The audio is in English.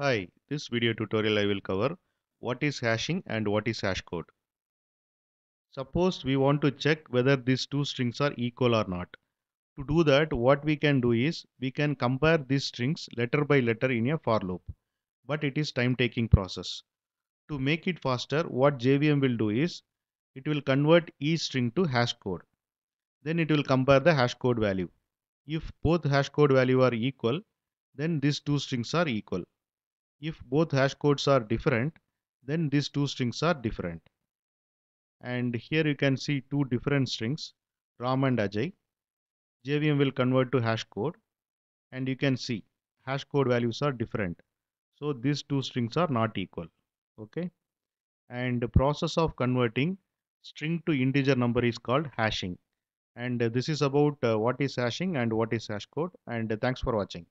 Hi, this video tutorial I will cover what is hashing and what is hash code. Suppose we want to check whether these two strings are equal or not. To do that what we can do is we can compare these strings letter by letter in a for loop. But it is time taking process. To make it faster what JVM will do is it will convert each string to hash code. Then it will compare the hash code value. If both hash code value are equal then these two strings are equal if both hash codes are different then these two strings are different and here you can see two different strings Ram and Ajay JVM will convert to hash code and you can see hash code values are different so these two strings are not equal okay and the process of converting string to integer number is called hashing and this is about uh, what is hashing and what is hash code and uh, thanks for watching